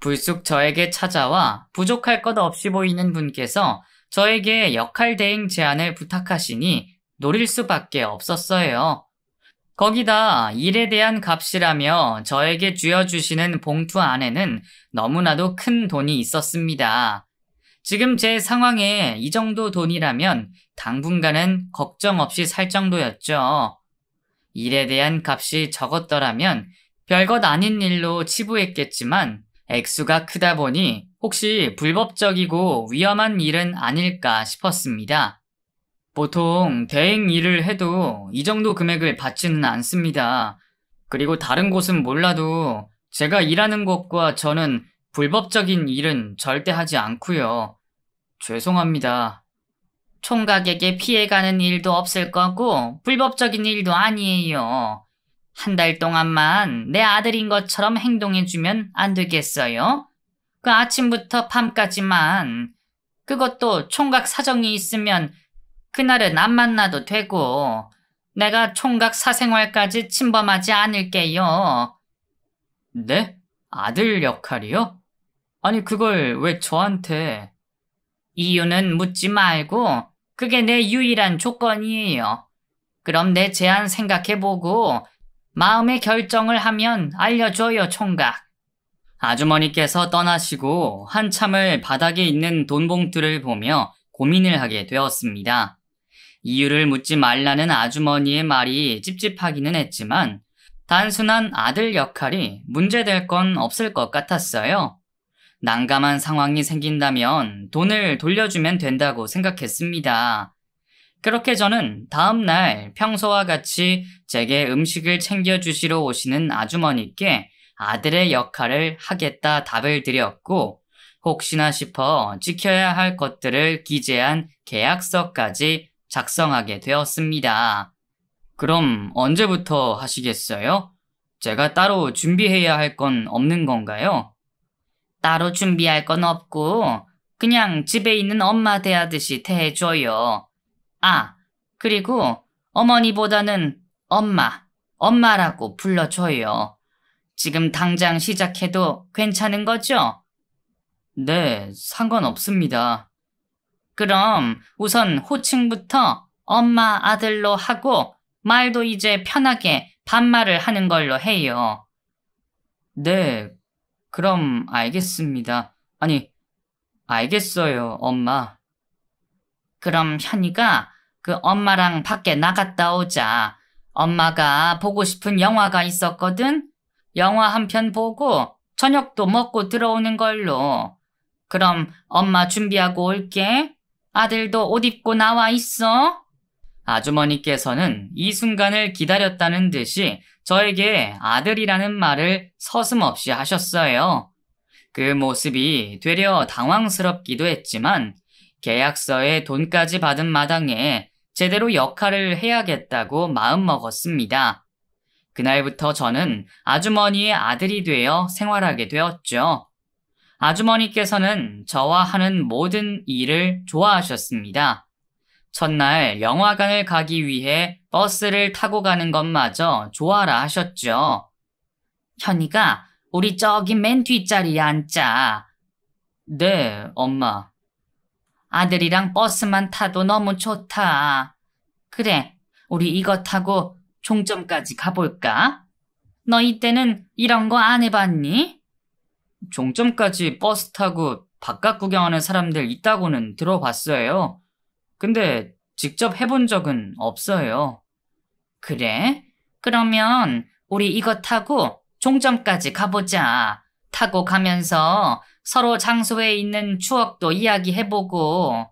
불쑥 저에게 찾아와 부족할 것 없이 보이는 분께서 저에게 역할 대행 제안을 부탁하시니 노릴 수밖에 없었어요. 거기다 일에 대한 값이라며 저에게 쥐어주시는 봉투 안에는 너무나도 큰 돈이 있었습니다. 지금 제 상황에 이 정도 돈이라면 당분간은 걱정 없이 살 정도였죠. 일에 대한 값이 적었더라면 별것 아닌 일로 치부했겠지만 액수가 크다 보니 혹시 불법적이고 위험한 일은 아닐까 싶었습니다. 보통 대행 일을 해도 이 정도 금액을 받지는 않습니다. 그리고 다른 곳은 몰라도 제가 일하는 곳과 저는 불법적인 일은 절대 하지 않고요. 죄송합니다. 총각에게 피해가는 일도 없을 거고 불법적인 일도 아니에요. 한 달 동안만 내 아들인 것처럼 행동해주면 안 되겠어요? 그 아침부터 밤까지만 그것도 총각 사정이 있으면 그날은 안 만나도 되고 내가 총각 사생활까지 침범하지 않을게요. 네? 아들 역할이요? 아니 그걸 왜 저한테? 이유는 묻지 말고 그게 내 유일한 조건이에요. 그럼 내 제안 생각해보고 마음의 결정을 하면 알려줘요, 총각. 아주머니께서 떠나시고 한참을 바닥에 있는 돈 봉투를 보며 고민을 하게 되었습니다. 이유를 묻지 말라는 아주머니의 말이 찝찝하기는 했지만 단순한 아들 역할이 문제될 건 없을 것 같았어요. 난감한 상황이 생긴다면 돈을 돌려주면 된다고 생각했습니다. 그렇게 저는 다음날 평소와 같이 제게 음식을 챙겨주시러 오시는 아주머니께 아들의 역할을 하겠다 답을 드렸고, 혹시나 싶어 지켜야 할 것들을 기재한 계약서까지 작성하게 되었습니다. 그럼 언제부터 하시겠어요? 제가 따로 준비해야 할 건 없는 건가요? 따로 준비할 건 없고 그냥 집에 있는 엄마 대하듯이 대해줘요. 아, 그리고 어머니보다는 엄마, 엄마라고 불러줘요. 지금 당장 시작해도 괜찮은 거죠? 네, 상관없습니다. 그럼 우선 호칭부터 엄마 아들로 하고 말도 이제 편하게 반말을 하는 걸로 해요. 네, 그럼 알겠습니다. 아니, 알겠어요, 엄마. 그럼 현이가 그 엄마랑 밖에 나갔다 오자. 엄마가 보고 싶은 영화가 있었거든? 영화 한 편 보고 저녁도 먹고 들어오는 걸로. 그럼 엄마 준비하고 올게. 아들도 옷 입고 나와 있어? 아주머니께서는 이 순간을 기다렸다는 듯이 저에게 아들이라는 말을 서슴없이 하셨어요. 그 모습이 되려 당황스럽기도 했지만 계약서에 돈까지 받은 마당에 제대로 역할을 해야겠다고 마음먹었습니다. 그날부터 저는 아주머니의 아들이 되어 생활하게 되었죠. 아주머니께서는 저와 하는 모든 일을 좋아하셨습니다. 첫날 영화관을 가기 위해 버스를 타고 가는 것마저 좋아라 하셨죠. 현이가 우리 저기 맨 뒷자리에 앉자. 네, 엄마. 아들이랑 버스만 타도 너무 좋다. 그래, 우리 이거 타고 종점까지 가볼까? 너이 때는 이런 거 안 해봤니? 종점까지 버스 타고 바깥 구경하는 사람들 있다고는 들어봤어요. 근데 직접 해본 적은 없어요. 그래? 그러면 우리 이거 타고 종점까지 가보자. 타고 가면서 서로 장소에 있는 추억도 이야기해보고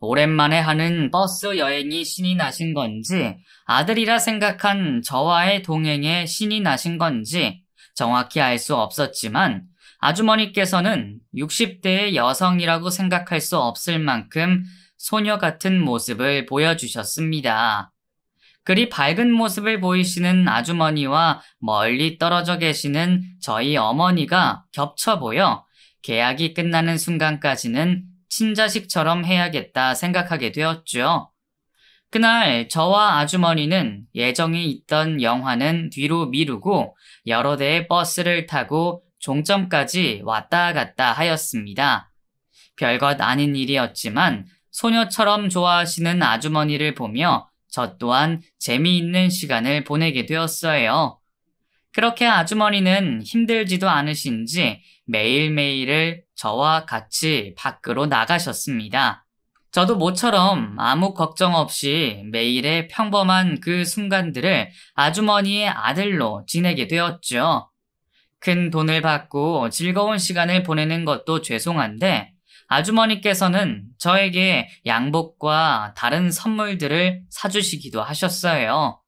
오랜만에 하는 버스 여행이 신이 나신 건지 아들이라 생각한 저와의 동행에 신이 나신 건지 정확히 알 수 없었지만 아주머니께서는 60대의 여성이라고 생각할 수 없을 만큼 소녀 같은 모습을 보여주셨습니다. 그리 밝은 모습을 보이시는 아주머니와 멀리 떨어져 계시는 저희 어머니가 겹쳐 보여 계약이 끝나는 순간까지는 친자식처럼 해야겠다 생각하게 되었죠. 그날 저와 아주머니는 예정이 있던 영화는 뒤로 미루고 여러 대의 버스를 타고 종점까지 왔다 갔다 하였습니다. 별것 아닌 일이었지만 소녀처럼 좋아하시는 아주머니를 보며 저 또한 재미있는 시간을 보내게 되었어요. 그렇게 아주머니는 힘들지도 않으신지 매일매일을 저와 같이 밖으로 나가셨습니다. 저도 모처럼 아무 걱정 없이 매일의 평범한 그 순간들을 아주머니의 아들로 지내게 되었죠. 큰 돈을 받고 즐거운 시간을 보내는 것도 죄송한데 아주머니께서는 저에게 양복과 다른 선물들을 사주시기도 하셨어요.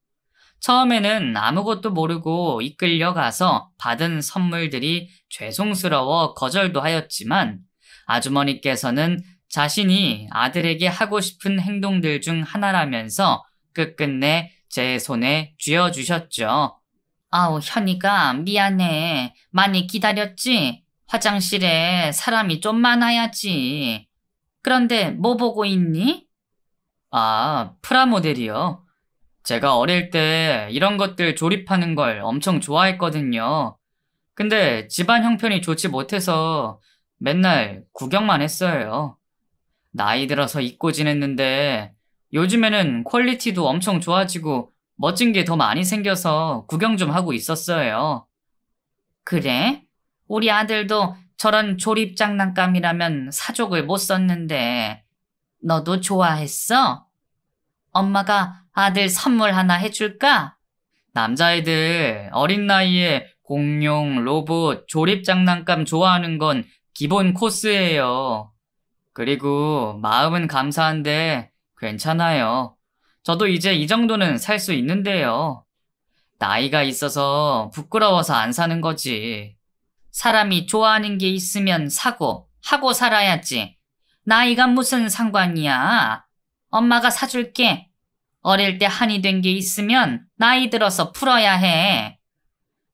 처음에는 아무것도 모르고 이끌려가서 받은 선물들이 죄송스러워 거절도 하였지만 아주머니께서는 자신이 아들에게 하고 싶은 행동들 중 하나라면서 끝끝내 제 손에 쥐어주셨죠. 아우, 현이가 미안해. 많이 기다렸지? 화장실에 사람이 좀 많아야지. 그런데 뭐 보고 있니? 아, 프라모델이요. 제가 어릴 때 이런 것들 조립하는 걸 엄청 좋아했거든요. 근데 집안 형편이 좋지 못해서 맨날 구경만 했어요. 나이 들어서 잊고 지냈는데 요즘에는 퀄리티도 엄청 좋아지고 멋진 게 더 많이 생겨서 구경 좀 하고 있었어요. 그래? 우리 아들도 저런 조립 장난감이라면 사족을 못 썼는데 너도 좋아했어? 엄마가 아들 선물 하나 해줄까? 남자애들 어린 나이에 공룡, 로봇, 조립 장난감 좋아하는 건 기본 코스예요. 그리고 마음은 감사한데 괜찮아요. 저도 이제 이 정도는 살 수 있는데요. 나이가 있어서 부끄러워서 안 사는 거지. 사람이 좋아하는 게 있으면 사고, 하고 살아야지. 나이가 무슨 상관이야. 엄마가 사줄게. 어릴 때 한이 된 게 있으면 나이 들어서 풀어야 해.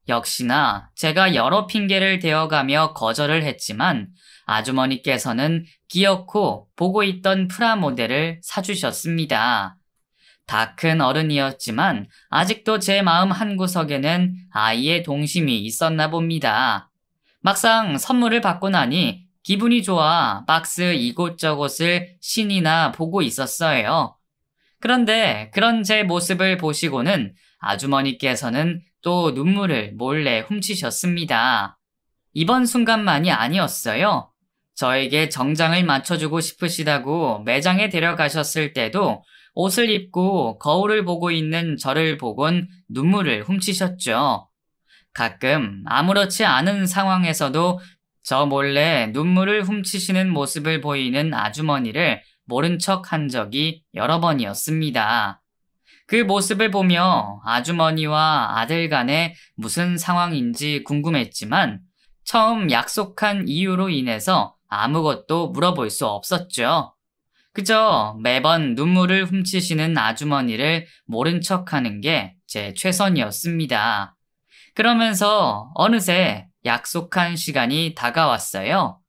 역시나 제가 여러 핑계를 대어가며 거절을 했지만 아주머니께서는 기어코 보고 있던 프라모델을 사주셨습니다. 다큰 어른이었지만 아직도 제 마음 한구석에는 아이의 동심이 있었나 봅니다. 막상 선물을 받고 나니 기분이 좋아 박스 이곳저곳을 신이나 보고 있었어요. 그런데 그런 제 모습을 보시고는 아주머니께서는 또 눈물을 몰래 훔치셨습니다. 이번 순간만이 아니었어요. 저에게 정장을 맞춰주고 싶으시다고 매장에 데려가셨을 때도 옷을 입고 거울을 보고 있는 저를 보곤 눈물을 훔치셨죠. 가끔 아무렇지 않은 상황에서도 저 몰래 눈물을 훔치시는 모습을 보이는 아주머니를 모른 척 한 적이 여러 번이었습니다. 그 모습을 보며 아주머니와 아들 간에 무슨 상황인지 궁금했지만 처음 약속한 이유로 인해서 아무것도 물어볼 수 없었죠. 그저 매번 눈물을 훔치시는 아주머니를 모른 척 하는 게 제 최선이었습니다. 그러면서 어느새 약속한 시간이 다가왔어요.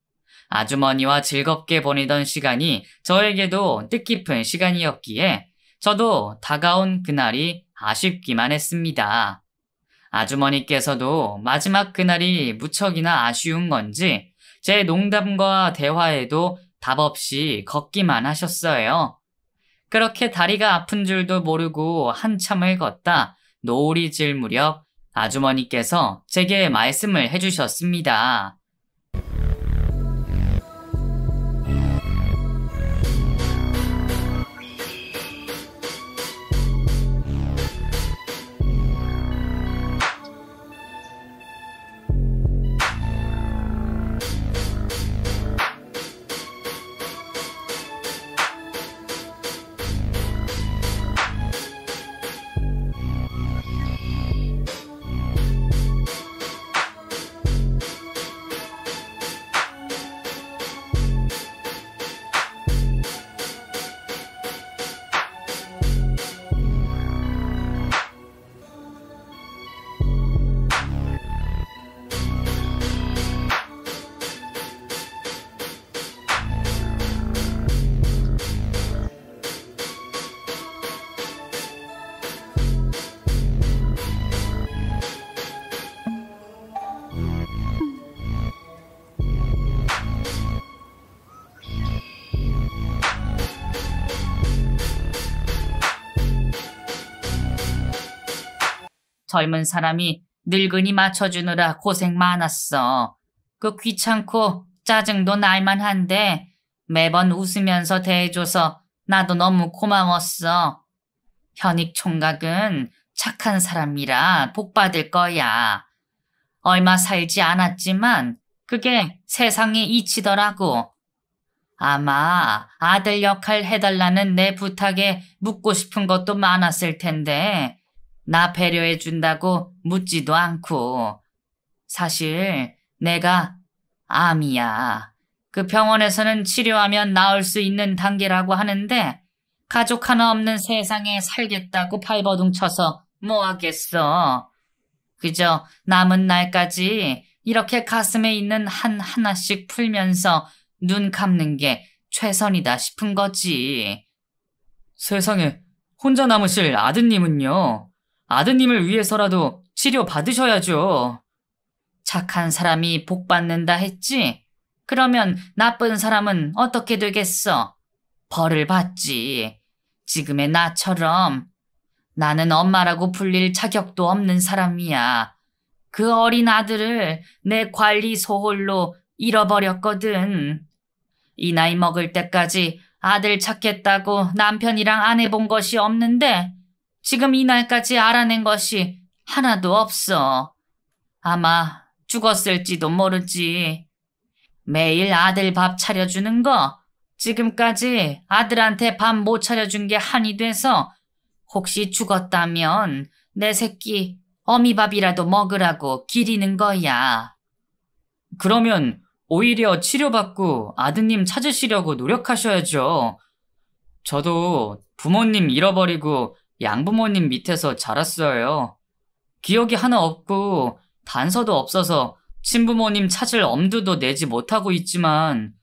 아주머니와 즐겁게 보내던 시간이 저에게도 뜻깊은 시간이었기에 저도 다가온 그날이 아쉽기만 했습니다. 아주머니께서도 마지막 그날이 무척이나 아쉬운 건지 제 농담과 대화에도 답 없이 걷기만 하셨어요. 그렇게 다리가 아픈 줄도 모르고 한참을 걷다 노을이 질 무렵 아주머니께서 제게 말씀을 해주셨습니다. 젊은 사람이 늙은이 맞춰주느라 고생 많았어. 그 귀찮고 짜증도 날만 한데 매번 웃으면서 대해줘서 나도 너무 고마웠어. 현익 총각은 착한 사람이라 복 받을 거야. 얼마 살지 않았지만 그게 세상에 이치더라고. 아마 아들 역할 해달라는 내 부탁에 묻고 싶은 것도 많았을 텐데 나 배려해준다고 묻지도 않고. 사실 내가 암이야. 그 병원에서는 치료하면 나을 수 있는 단계라고 하는데 가족 하나 없는 세상에 살겠다고 발버둥 쳐서 뭐 하겠어. 그저 남은 날까지 이렇게 가슴에 있는 한 하나씩 풀면서 눈 감는 게 최선이다 싶은 거지. 세상에 혼자 남으실 아드님은요? 아드님을 위해서라도 치료 받으셔야죠. 착한 사람이 복 받는다 했지? 그러면 나쁜 사람은 어떻게 되겠어? 벌을 받지. 지금의 나처럼. 나는 엄마라고 불릴 자격도 없는 사람이야. 그 어린 아들을 내 관리 소홀로 잃어버렸거든. 이 나이 먹을 때까지 아들 찾겠다고 남편이랑 안 해본 것이 없는데 지금 이날까지 알아낸 것이 하나도 없어. 아마 죽었을지도 모르지. 매일 아들 밥 차려주는 거 지금까지 아들한테 밥 못 차려준 게 한이 돼서 혹시 죽었다면 내 새끼 어미밥이라도 먹으라고 기리는 거야. 그러면 오히려 치료받고 아드님 찾으시려고 노력하셔야죠. 저도 부모님 잃어버리고 양부모님 밑에서 자랐어요. 기억이 하나 없고 단서도 없어서 친부모님 찾을 엄두도 내지 못하고 있지만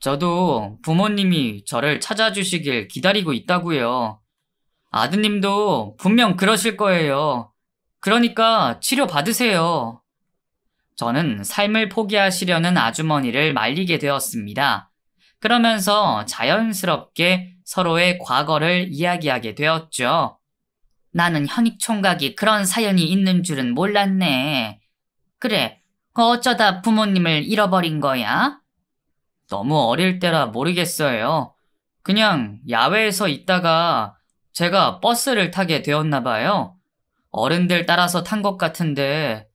저도 부모님이 저를 찾아주시길 기다리고 있다고요. 아드님도 분명 그러실 거예요. 그러니까 치료 받으세요. 저는 삶을 포기하시려는 아주머니를 말리게 되었습니다. 그러면서 자연스럽게 서로의 과거를 이야기하게 되었죠. 나는 현익 총각이 그런 사연이 있는 줄은 몰랐네. 그래, 그 어쩌다 부모님을 잃어버린 거야? 너무 어릴 때라 모르겠어요. 그냥 야외에서 있다가 제가 버스를 타게 되었나 봐요. 어른들 따라서 탄 것 같은데,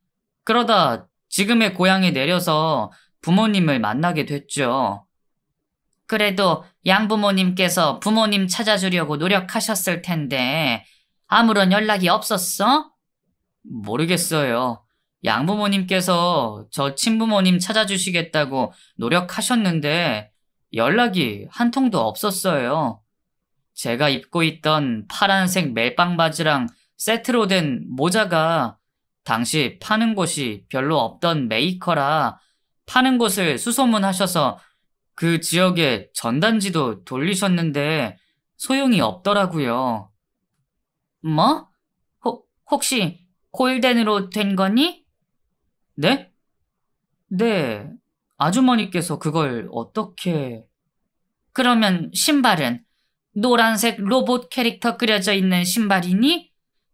그러다 지금의 고향에 내려서 부모님을 만나게 됐죠. 그래도 양부모님께서 부모님 찾아주려고 노력하셨을 텐데 아무런 연락이 없었어? 모르겠어요. 양부모님께서 저 친부모님 찾아주시겠다고 노력하셨는데 연락이 한 통도 없었어요. 제가 입고 있던 파란색 멜빵 바지랑 세트로 된 모자가 당시 파는 곳이 별로 없던 메이커라 파는 곳을 수소문하셔서 그 지역에 전단지도 돌리셨는데 소용이 없더라고요. 뭐? 호, 혹시 코덴으로된 거니? 네? 네. 아주머니께서 그걸 어떻게... 그러면 신발은 노란색 로봇 캐릭터 그려져 있는 신발이니?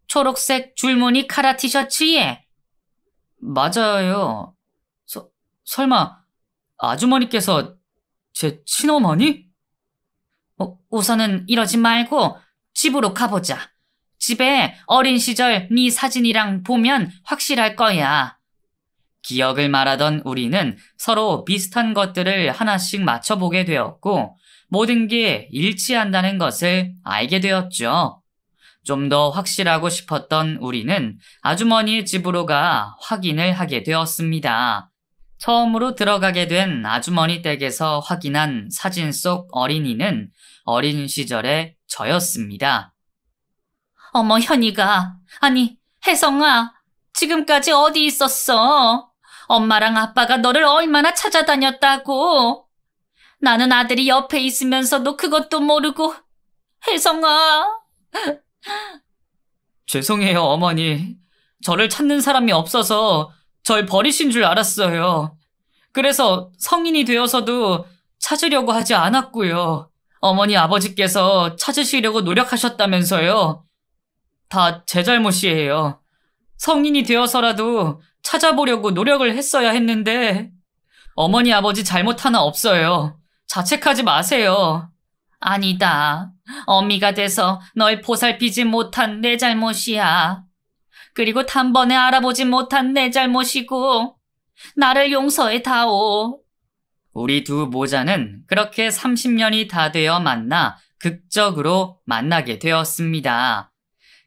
초록색 줄무늬 카라 티셔츠에? 맞아요. 서, 설마 아주머니께서 제 친어머니? 어, 우선은 이러지 말고 집으로 가보자. 집에 어린 시절 네 사진이랑 보면 확실할 거야. 기억을 말하던 우리는 서로 비슷한 것들을 하나씩 맞춰보게 되었고 모든 게 일치한다는 것을 알게 되었죠. 좀 더 확실하고 싶었던 우리는 아주머니의 집으로 가 확인을 하게 되었습니다. 처음으로 들어가게 된 아주머니 댁에서 확인한 사진 속 어린이는 어린 시절의 저였습니다. 어머 현이가 아니 혜성아 지금까지 어디 있었어? 엄마랑 아빠가 너를 얼마나 찾아다녔다고. 나는 아들이 옆에 있으면서도 그것도 모르고 혜성아 죄송해요 어머니 저를 찾는 사람이 없어서 절 버리신 줄 알았어요. 그래서 성인이 되어서도 찾으려고 하지 않았고요. 어머니 아버지께서 찾으시려고 노력하셨다면서요. 다 제 잘못이에요. 성인이 되어서라도 찾아보려고 노력을 했어야 했는데 어머니 아버지 잘못 하나 없어요. 자책하지 마세요. 아니다. 어미가 돼서 널 보살피지 못한 내 잘못이야. 그리고 단번에 알아보지 못한 내 잘못이고 나를 용서해 다오. 우리 두 모자는 그렇게 30년이 다 되어 만나 극적으로 만나게 되었습니다.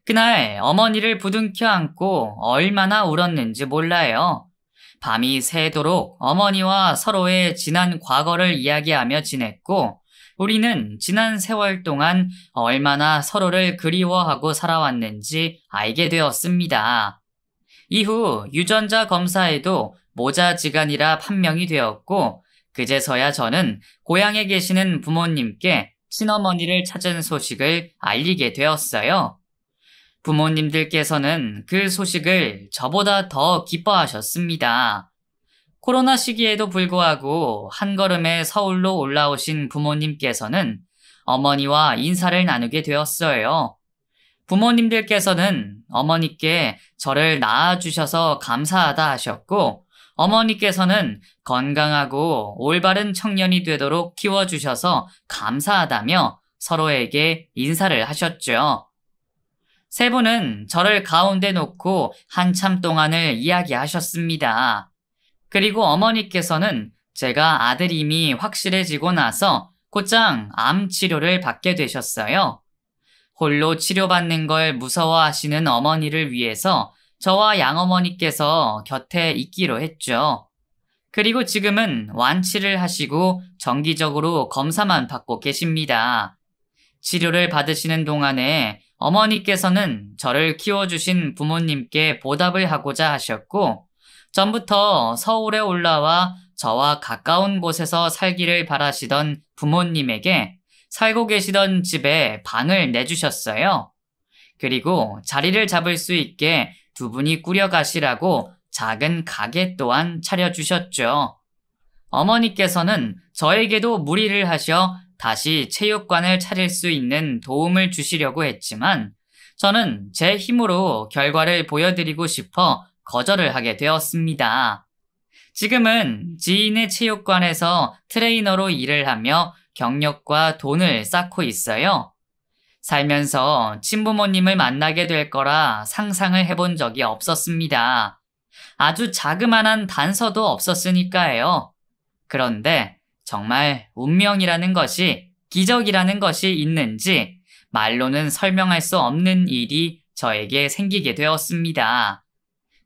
그날 어머니를 부둥켜 안고 얼마나 울었는지 몰라요. 밤이 새도록 어머니와 서로의 지난 과거를 이야기하며 지냈고 우리는 지난 세월 동안 얼마나 서로를 그리워하고 살아왔는지 알게 되었습니다. 이후 유전자 검사에도 모자지간이라 판명이 되었고 그제서야 저는 고향에 계시는 부모님께 친어머니를 찾은 소식을 알리게 되었어요. 부모님들께서는 그 소식을 저보다 더 기뻐하셨습니다. 코로나 시기에도 불구하고 한 걸음에 서울로 올라오신 부모님께서는 어머니와 인사를 나누게 되었어요. 부모님들께서는 어머니께 저를 낳아주셔서 감사하다 하셨고, 어머니께서는 건강하고 올바른 청년이 되도록 키워주셔서 감사하다며 서로에게 인사를 하셨죠. 세 분은 저를 가운데 놓고 한참 동안을 이야기하셨습니다. 그리고 어머니께서는 제가 아들임이 확실해지고 나서 곧장 암 치료를 받게 되셨어요. 홀로 치료받는 걸 무서워하시는 어머니를 위해서 저와 양어머니께서 곁에 있기로 했죠. 그리고 지금은 완치를 하시고 정기적으로 검사만 받고 계십니다. 치료를 받으시는 동안에 어머니께서는 저를 키워주신 부모님께 보답을 하고자 하셨고, 전부터 서울에 올라와 저와 가까운 곳에서 살기를 바라시던 부모님에게 살고 계시던 집에 방을 내주셨어요. 그리고 자리를 잡을 수 있게 두 분이 꾸려가시라고 작은 가게 또한 차려주셨죠. 어머니께서는 저에게도 무리를 하셔 다시 체육관을 차릴 수 있는 도움을 주시려고 했지만 저는 제 힘으로 결과를 보여드리고 싶어 거절을 하게 되었습니다. 지금은 지인의 체육관에서 트레이너로 일을 하며 경력과 돈을 쌓고 있어요. 살면서 친부모님을 만나게 될 거라 상상을 해본 적이 없었습니다. 아주 자그만한 단서도 없었으니까요. 그런데 정말 운명이라는 것이 기적이라는 것이 있는지 말로는 설명할 수 없는 일이 저에게 생기게 되었습니다.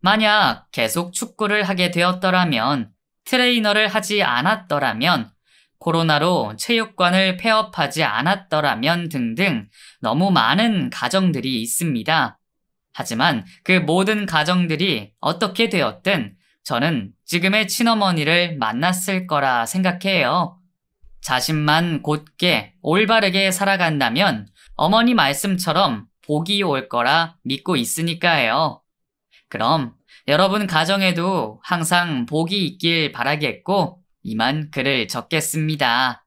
만약 계속 축구를 하게 되었더라면 트레이너를 하지 않았더라면 코로나로 체육관을 폐업하지 않았더라면 등등 너무 많은 가정들이 있습니다. 하지만 그 모든 가정들이 어떻게 되었든 저는 지금의 친어머니를 만났을 거라 생각해요. 자신만 곧게 올바르게 살아간다면 어머니 말씀처럼 복이 올 거라 믿고 있으니까요. 그럼 여러분 가정에도 항상 복이 있길 바라겠고 이만 글을 적겠습니다.